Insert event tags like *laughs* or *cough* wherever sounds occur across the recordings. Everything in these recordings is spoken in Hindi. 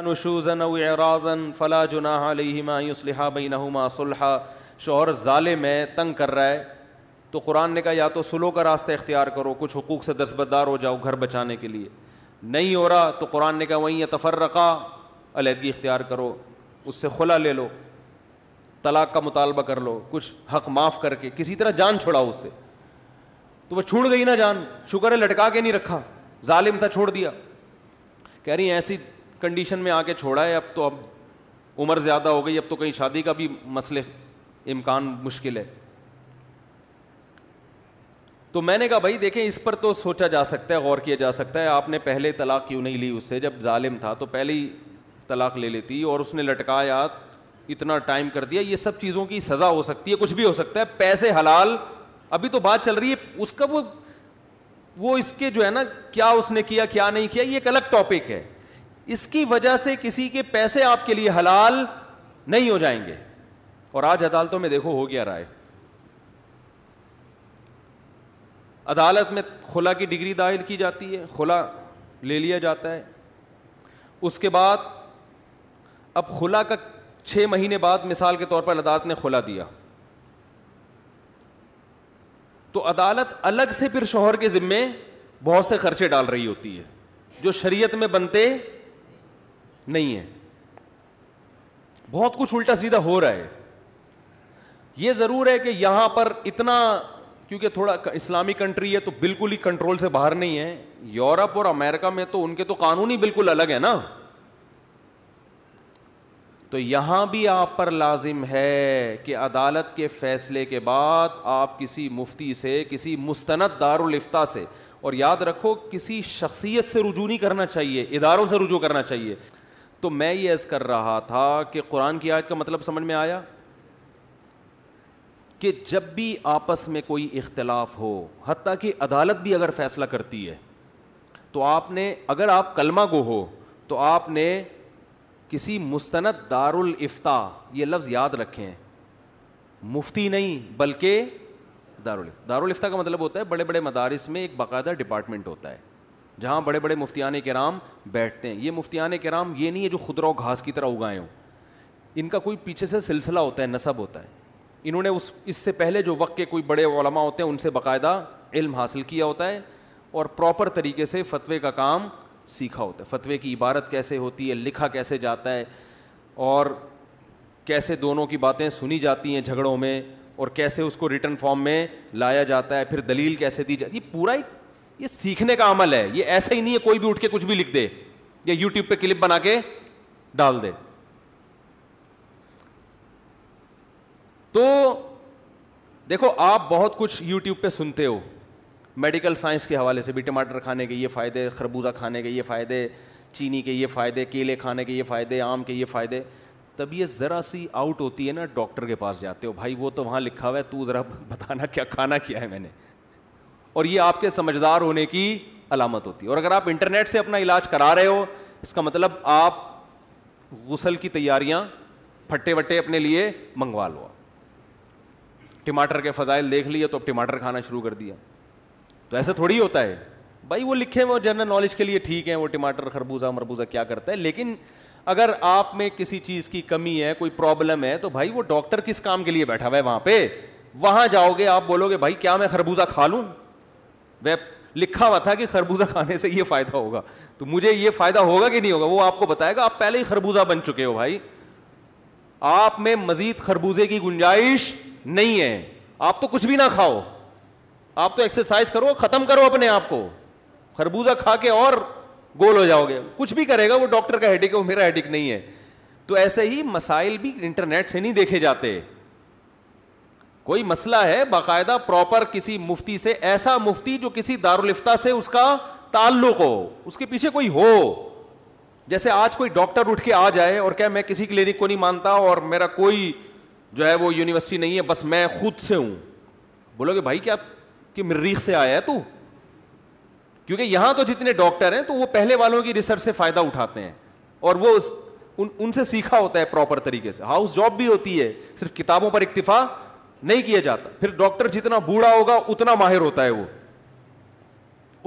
अनुशूज़न अरादन फ़ला जुनाहमा बिनहुमा सुलहा शोहर ालिम है तंग कर रहा है तो कुरान ने कहा या तो सुलह का रास्ता इख्तियार करो कुछ हकूक़ से दस्तबदार हो जाओ घर बचाने के लिए नहीं हो रहा तो कुरान ने कहा वहीं तफरक़ा अलहदगी इख्तियार करो उससे खुला ले लो तलाक का मुतालबा कर लो कुछ हक माफ़ करके किसी तरह जान छोड़ाओ उससे तो वह छूट गई ना जान शुक्र है लटका के नहीं रखा ालिम था छोड़ दिया कह रही ऐसी कंडीशन में आके छोड़ा है अब तो अब उम्र ज़्यादा हो गई अब तो कहीं शादी का भी मसले इम्कान मुश्किल है तो मैंने कहा भाई देखें इस पर तो सोचा जा सकता है गौर किया जा सकता है आपने पहले तलाक क्यों नहीं ली उससे जब जालिम था तो पहले ही तलाक ले लेती और उसने लटकाया इतना टाइम कर दिया ये सब चीज़ों की सज़ा हो सकती है कुछ भी हो सकता है पैसे हलाल अभी तो बात चल रही है उसका वो वो इसके जो है ना क्या उसने किया क्या नहीं किया ये एक अलग टॉपिक है इसकी वजह से किसी के पैसे आपके लिए हलाल नहीं हो जाएंगे और आज अदालतों में देखो हो गया राय अदालत में खुला की डिग्री दायर की जाती है खुला ले लिया जाता है उसके बाद अब खुला का छह महीने बाद मिसाल के तौर पर अदालत ने खुला दिया तो अदालत अलग से फिर शोहर के ज़िम्मे बहुत से खर्चे डाल रही होती है जो शरीयत में बनते नहीं है बहुत कुछ उल्टा सीधा हो रहा है यह ज़रूर है कि यहां पर इतना क्योंकि थोड़ा इस्लामी कंट्री है तो बिल्कुल ही कंट्रोल से बाहर नहीं है यूरोप और अमेरिका में तो उनके तो कानून ही बिल्कुल अलग है ना तो यहां भी आप पर लाजिम है कि अदालत के फैसले के बाद आप किसी मुफ्ती से किसी मुस्तनद दारुलफ्ता से और याद रखो किसी शख्सियत से रुजू नहीं करना चाहिए इदारों से रुजू करना चाहिए तो मैं ये ऐसा कर रहा था कि कुरान की आयत का मतलब समझ में आया कि जब भी आपस में कोई इख्तलाफ हो हती कि अदालत भी अगर फैसला करती है तो आपने अगर आप कलमा गो हो तो आपने किसी मुस्तनद दारुल इफ्ता ये लफ्ज़ याद रखें मुफ्ती नहीं बल्कि दारुल दारुल इफ्ता का मतलब होता है बड़े बड़े मदारस में एक बाकायदा डिपार्टमेंट होता है जहाँ बड़े बड़े के राम बैठते हैं ये के राम ये नहीं है जो खुदरा घास की तरह उगाए हों इनका कोई पीछे से सिलसिला होता है नसब होता है इन्होंने उस इससे पहले जो वक्त के कोई बड़े ओलमा होते हैं उनसे बाकायदा इल्म हासिल किया होता है और प्रॉपर तरीके से फतवे का काम सीखा होता है फतवे की इबारत कैसे होती है लिखा कैसे जाता है और कैसे दोनों की बातें सुनी जाती हैं झगड़ों में और कैसे उसको रिटर्न फॉर्म में लाया जाता है फिर दलील कैसे दी जाती है पूरा एक ये सीखने का अमल है ये ऐसा ही नहीं है कोई भी उठ के कुछ भी लिख दे या यूट्यूब पे क्लिप बना के डाल दे तो देखो आप बहुत कुछ यूट्यूब पे सुनते हो मेडिकल साइंस के हवाले से भी टमाटर खाने के ये फ़ायदे खरबूजा खाने के ये फ़ायदे चीनी के ये फ़ायदे केले खाने के ये फ़ायदे आम के ये फ़ायदे तब ये ज़रा सी आउट होती है ना डॉक्टर के पास जाते हो भाई वो तो वहाँ लिखा हुआ है तू ज़रा *laughs* बताना क्या खाना किया है मैंने और ये आपके समझदार होने की अलामत होती है और अगर आप इंटरनेट से अपना इलाज करा रहे हो इसका मतलब आप गुसल की तैयारियां फट्टे वट्टे अपने लिए मंगवा लो टमाटर के फ़जाइल देख लिए तो अब टमाटर खाना शुरू कर दिया तो ऐसा थोड़ी होता है भाई वो लिखे हुए जनरल नॉलेज के लिए ठीक है वो टमाटर खरबूजा मरबूजा क्या करता है लेकिन अगर आप में किसी चीज़ की कमी है कोई प्रॉब्लम है तो भाई वो डॉक्टर किस काम के लिए बैठा हुआ है वहां पे वहां जाओगे आप बोलोगे भाई क्या मैं खरबूजा खा लूँ वह लिखा हुआ था कि खरबूजा खाने से ये फ़ायदा होगा तो मुझे ये फ़ायदा होगा कि नहीं होगा वो आपको बताएगा आप पहले ही खरबूजा बन चुके हो भाई आप में मज़ीद खरबूजे की गुंजाइश नहीं है आप तो कुछ भी ना खाओ आप तो एक्सरसाइज करो ख़त्म करो अपने आप को खरबूजा खा के और गोल हो जाओगे कुछ भी करेगा वो डॉक्टर का हेडिक है वो मेरा हेडिक नहीं है तो ऐसे ही मसाइल भी इंटरनेट से नहीं देखे जाते कोई मसला है बाकायदा प्रॉपर किसी मुफ्ती से ऐसा मुफ्ती जो किसी दारुलिफ्ता से उसका ताल्लुक हो उसके पीछे कोई हो जैसे आज कोई डॉक्टर उठ के आ जाए और क्या मैं किसी क्लिनिक को नहीं मानता और मेरा कोई जो है वो यूनिवर्सिटी नहीं है बस मैं खुद से हूं बोलोगे भाई क्या कि मरीख से आया है तू क्योंकि यहां तो जितने डॉक्टर हैं तो वो पहले वालों की रिसर्च से फायदा उठाते हैं और वो उस, उन, उनसे सीखा होता है प्रॉपर तरीके से हाउस जॉब भी होती है सिर्फ किताबों पर इक्तफा नहीं किया जाता फिर डॉक्टर जितना बूढ़ा होगा उतना माहिर होता है वो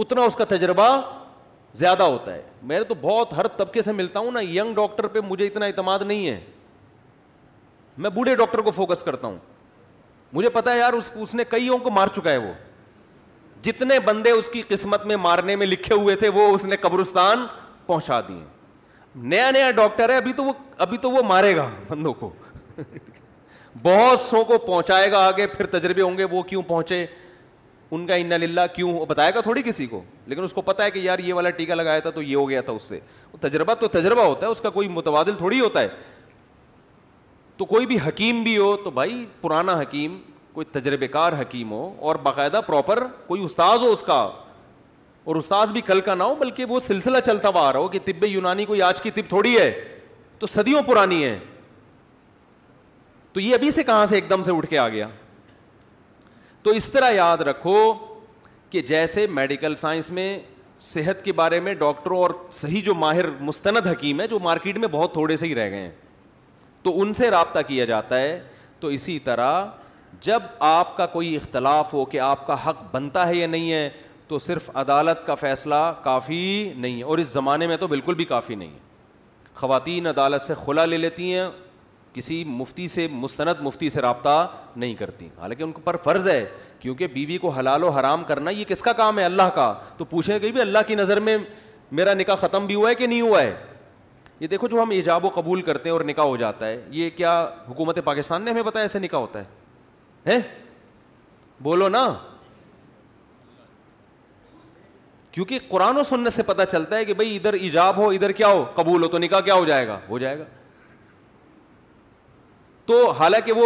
उतना उसका तजर्बा ज्यादा होता है मैं तो बहुत हर तबके से मिलता हूं ना यंग डॉक्टर पे मुझे इतना इतमाद नहीं है मैं बूढ़े डॉक्टर को फोकस करता हूं मुझे पता है यार उस, उसने कईयों को मार चुका है वो जितने बंदे उसकी किस्मत में मारने में लिखे हुए थे वो उसने कब्रुस्तान पहुंचा दिए नया नया डॉक्टर है अभी तो वो अभी तो वो मारेगा बंदों को *laughs* बहुत सो को पहुंचाएगा आगे फिर तजर्बे होंगे वो क्यों पहुंचे उनका इन्ना लिल्ला क्यों बताएगा थोड़ी किसी को लेकिन उसको पता है कि यार ये वाला टीका लगाया था तो ये हो गया था उससे तजर्बा तो तजर्बा होता है उसका कोई मुतबाद थोड़ी होता है तो कोई भी हकीम भी हो तो भाई पुराना हकीम कोई तजर्बेकार हकीम हो और बाकायदा प्रॉपर कोई उस्ताद हो उसका और उस्ताद भी कल का ना हो बल्कि वो सिलसिला चलता हुआ आ रहा हो कि तिब्बे यूनानी कोई आज की तिब थोड़ी है तो सदियों पुरानी है तो ये अभी से कहां से एकदम से उठ के आ गया तो इस तरह याद रखो कि जैसे मेडिकल साइंस में सेहत के बारे में डॉक्टरों और सही जो माहिर मुस्तंद हकीम है जो मार्केट में बहुत थोड़े से ही रह गए हैं तो उनसे रबता किया जाता है तो इसी तरह जब आपका कोई इख्तलाफ हो कि आपका हक बनता है या नहीं है तो सिर्फ अदालत का फ़ैसला काफ़ी नहीं है और इस ज़माने में तो बिल्कुल भी काफ़ी नहीं है ख़वान अदालत से खुला ले लेती हैं किसी मुफ्ती से मुस्तनद मुफ्ती से रबता नहीं करती हालांकि उनके पर फ़र्ज़ है क्योंकि बीवी को हलाल हराम करना यह किसका काम है अल्लाह का तो पूछे कि भी अल्लाह की नज़र में मेरा निका ख़त्म भी हुआ है कि नहीं हुआ है ये देखो जो हम ईजाब कबूल करते हैं और निका हो जाता है ये क्या हुकूमत पाकिस्तान ने हमें बताया ऐसे निका होता है हैं बोलो ना क्योंकि कुरान सुनने से पता चलता है कि भाई इधर ईजाब हो इधर क्या हो कबूल हो तो निका क्या हो जाएगा हो जाएगा तो हालांकि वो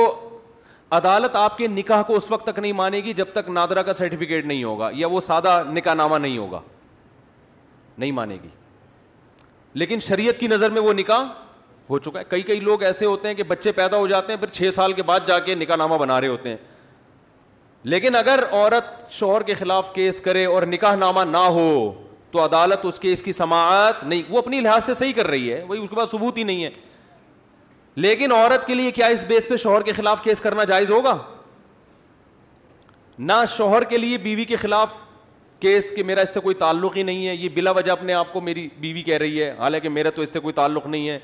अदालत आपके निकाह को उस वक्त तक नहीं मानेगी जब तक नादरा का सर्टिफिकेट नहीं होगा या वो सादा निकाहनामा नहीं होगा नहीं मानेगी लेकिन शरीयत की नज़र में वो निकाह हो चुका है कई कई लोग ऐसे होते हैं कि बच्चे पैदा हो जाते हैं फिर छह साल के बाद जाके निकाहनामा बना रहे होते हैं लेकिन अगर औरत शोहर के खिलाफ केस करे और निकाहनामा ना हो तो अदालत उसके इसकी की नहीं वो अपनी लिहाज से सही कर रही है वही उसके पास सबूत ही नहीं है लेकिन औरत के लिए क्या इस बेस पे शोहर के खिलाफ केस करना जायज होगा ना शोहर के लिए बीवी के खिलाफ केस के मेरा इससे कोई ताल्लुक ही नहीं है ये बिला वजह अपने आप को मेरी बीवी कह रही है हालांकि मेरा तो इससे कोई ताल्लुक नहीं है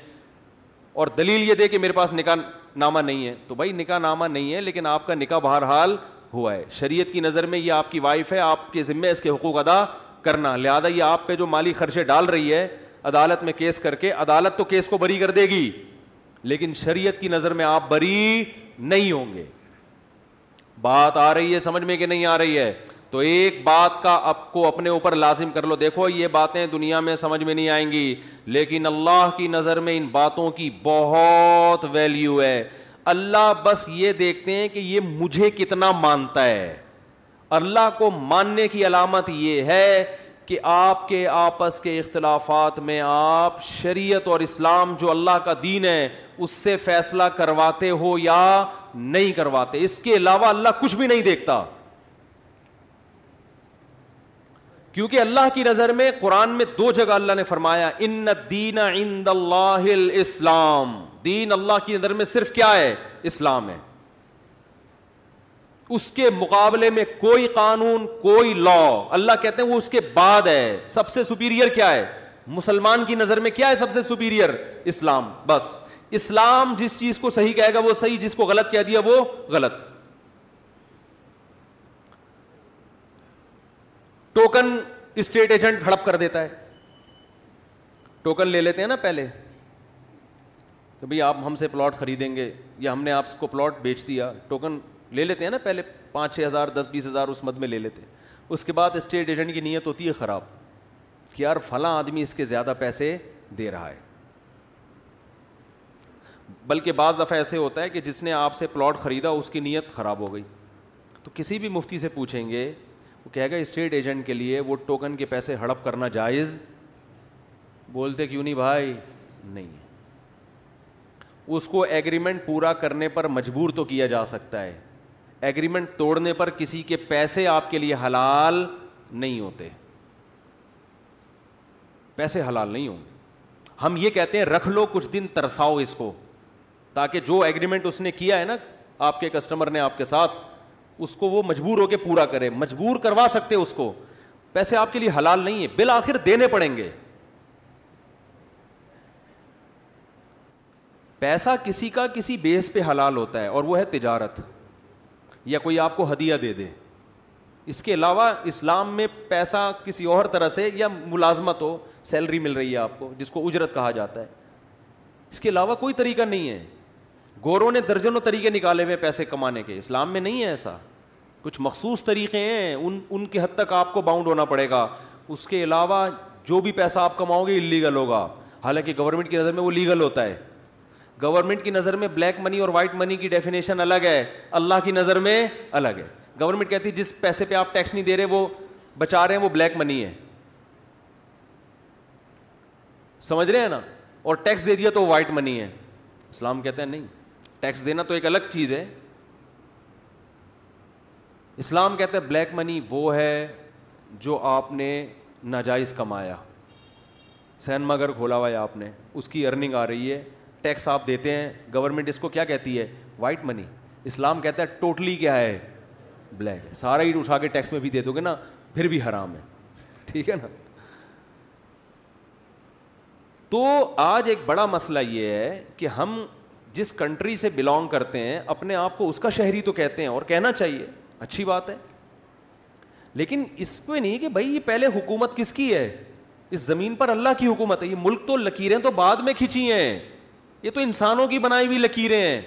और दलील ये दे कि मेरे पास निका नामा नहीं है तो भाई निका नामा नहीं है लेकिन आपका निका बहर हाल हुआ है शरीय की नज़र में यह आपकी वाइफ है आपके ज़िम्मे इसके हकूक अदा करना लिहाजा ये आप पे जो माली खर्चे डाल रही है अदालत में केस करके अदालत तो केस को बरी कर देगी लेकिन शरीयत की नज़र में आप बरी नहीं होंगे बात आ रही है समझ में कि नहीं आ रही है तो एक बात का आपको अपने ऊपर लाजिम कर लो देखो ये बातें दुनिया में समझ में नहीं आएंगी लेकिन अल्लाह की नज़र में इन बातों की बहुत वैल्यू है अल्लाह बस ये देखते हैं कि ये मुझे कितना मानता है अल्लाह को मानने की अलामत यह है कि आपके आपस के इख्तलाफात में आप शरीयत और इस्लाम जो अल्लाह का दीन है उससे फ़ैसला करवाते हो या नहीं करवाते इसके अलावा अल्लाह कुछ भी नहीं देखता क्योंकि अल्लाह की नज़र में कुरान में दो जगह अल्लाह ने फरमाया इन दीन इंद इस्लाम दीन अल्लाह की नज़र में सिर्फ क्या है इस्लाम है उसके मुकाबले में कोई कानून कोई लॉ अल्लाह कहते हैं वो उसके बाद है सबसे सुपीरियर क्या है मुसलमान की नजर में क्या है सबसे सुपीरियर इस्लाम बस इस्लाम जिस चीज को सही कहेगा वो सही जिसको गलत कह दिया वो गलत टोकन स्टेट एजेंट हड़प कर देता है टोकन ले लेते हैं ना पहले कि भाई आप हमसे प्लॉट खरीदेंगे या हमने आपको प्लॉट बेच दिया टोकन ले लेते हैं ना पहले पाँच छः हज़ार दस बीस हज़ार उस मद में ले लेते हैं उसके बाद इस्टेट एजेंट की नीयत होती है ख़राब कि यार फला आदमी इसके ज़्यादा पैसे दे रहा है बल्कि बज़ दफ़ा ऐसे होता है कि जिसने आपसे प्लॉट ख़रीदा उसकी नीयत ख़राब हो गई तो किसी भी मुफ्ती से पूछेंगे वो कहेगा इस्टेट एजेंट के लिए वो टोकन के पैसे हड़प करना जायज़ बोलते क्यों नहीं भाई नहीं उसको एग्रीमेंट पूरा करने पर मजबूर तो किया जा सकता है एग्रीमेंट तोड़ने पर किसी के पैसे आपके लिए हलाल नहीं होते पैसे हलाल नहीं होंगे हम ये कहते हैं रख लो कुछ दिन तरसाओ इसको ताकि जो एग्रीमेंट उसने किया है ना आपके कस्टमर ने आपके साथ उसको वो मजबूर होकर पूरा करे मजबूर करवा सकते उसको पैसे आपके लिए हलाल नहीं है बिल आखिर देने पड़ेंगे पैसा किसी का किसी बेस पे हलाल होता है और वो है तिजारत या कोई आपको हदिया दे दे इसके अलावा इस्लाम में पैसा किसी और तरह से या मुलाजमत हो सैलरी मिल रही है आपको जिसको उजरत कहा जाता है इसके अलावा कोई तरीका नहीं है गोरों ने दर्जनों तरीके निकाले हुए पैसे कमाने के इस्लाम में नहीं है ऐसा कुछ मखसूस तरीके हैं उन उनके हद तक आपको बाउंड होना पड़ेगा उसके अलावा जो भी पैसा आप कमाओगे इलीगल होगा हालांकि गवर्नमेंट की नज़र में वो लीगल होता है गवर्नमेंट की नज़र में ब्लैक मनी और वाइट मनी की डेफिनेशन अलग है अल्लाह की नज़र में अलग है गवर्नमेंट कहती है जिस पैसे पे आप टैक्स नहीं दे रहे वो बचा रहे हैं वो ब्लैक मनी है समझ रहे हैं ना और टैक्स दे दिया तो वाइट मनी है इस्लाम कहते हैं नहीं टैक्स देना तो एक अलग चीज़ है इस्लाम कहते हैं ब्लैक मनी वो है जो आपने नाजायज़ कमाया सहन मगर खोला हुआ है आपने उसकी अर्निंग आ रही है टैक्स आप देते हैं गवर्नमेंट इसको क्या कहती है वाइट मनी इस्लाम कहता है टोटली क्या है ब्लैक है सारा ही उठा के टैक्स में भी दे दोगे ना फिर भी हराम है ठीक है ना तो आज एक बड़ा मसला ये है कि हम जिस कंट्री से बिलोंग करते हैं अपने आप को उसका शहरी तो कहते हैं और कहना चाहिए अच्छी बात है लेकिन इस पर नहीं कि भाई ये पहले हुकूमत किसकी है इस ज़मीन पर अल्लाह की हुकूमत है ये मुल्क तो लकीरें तो बाद में खिंची हैं ये तो इंसानों की बनाई हुई लकीरें हैं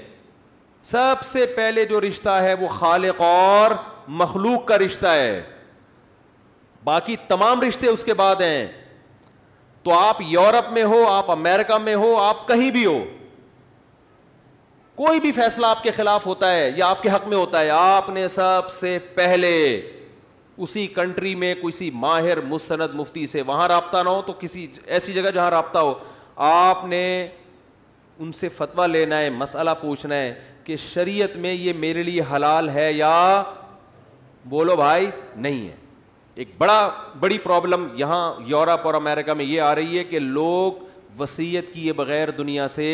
सबसे पहले जो रिश्ता है वो खालिक और मखलूक का रिश्ता है बाकी तमाम रिश्ते उसके बाद हैं तो आप यूरोप में हो आप अमेरिका में हो आप कहीं भी हो कोई भी फैसला आपके खिलाफ होता है या आपके हक में होता है आपने सबसे पहले उसी कंट्री में किसी माहिर मुस्तनद मुफ्ती से वहां रबता ना हो तो किसी ऐसी जगह जहां रबता हो आपने उनसे फतवा लेना है मसला पूछना है कि शरीयत में ये मेरे लिए हलाल है या बोलो भाई नहीं है एक बड़ा बड़ी प्रॉब्लम यहाँ यूरोप और अमेरिका में ये आ रही है कि लोग वसीयत किए बगैर दुनिया से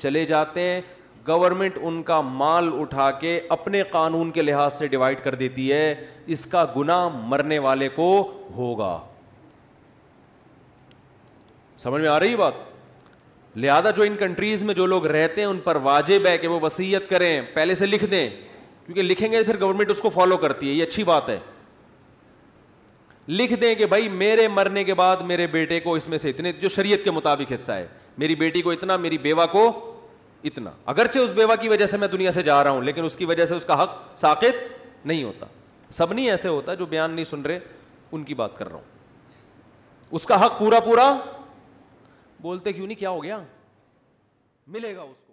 चले जाते हैं गवर्नमेंट उनका माल उठा के अपने कानून के लिहाज से डिवाइड कर देती है इसका गुना मरने वाले को होगा समझ में आ रही बात लिहाजा जो इन कंट्रीज़ में जो लोग रहते हैं उन पर वाजिब है कि वो वसीयत करें पहले से लिख दें क्योंकि लिखेंगे फिर गवर्नमेंट उसको फॉलो करती है ये अच्छी बात है लिख दें कि भाई मेरे मरने के बाद मेरे बेटे को इसमें से इतने जो शरीयत के मुताबिक हिस्सा है मेरी बेटी को इतना मेरी बेवा को इतना अगरचे उस बेवा की वजह से मैं दुनिया से जा रहा हूं लेकिन उसकी वजह से उसका हक साकित नहीं होता सब नहीं ऐसे होता जो बयान नहीं सुन रहे उनकी बात कर रहा हूं उसका हक पूरा पूरा बोलते क्यों नहीं क्या हो गया मिलेगा उसको